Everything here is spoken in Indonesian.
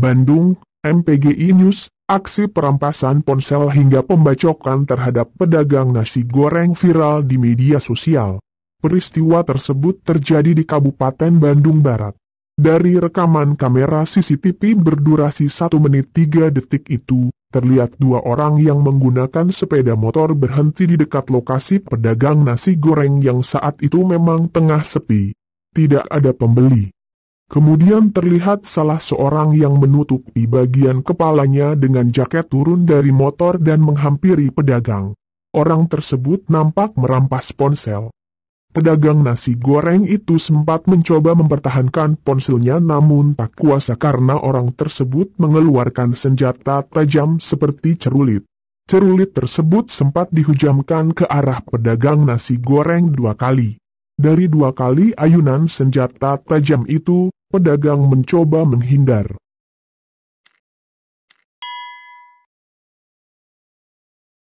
Bandung, MPGI News, aksi perampasan ponsel hingga pembacokan terhadap pedagang nasi goreng viral di media sosial. Peristiwa tersebut terjadi di Kabupaten Bandung Barat. Dari rekaman kamera CCTV berdurasi 1 menit 3 detik itu, terlihat dua orang yang menggunakan sepeda motor berhenti di dekat lokasi pedagang nasi goreng yang saat itu memang tengah sepi. Tidak ada pembeli. Kemudian terlihat salah seorang yang menutupi bagian kepalanya dengan jaket turun dari motor dan menghampiri pedagang. Orang tersebut nampak merampas ponsel. Pedagang nasi goreng itu sempat mencoba mempertahankan ponselnya namun tak kuasa karena orang tersebut mengeluarkan senjata tajam seperti cerulit. Cerulit tersebut sempat dihujamkan ke arah pedagang nasi goreng dua kali. Dari dua kali ayunan senjata tajam itu, Pedagang mencoba menghindar.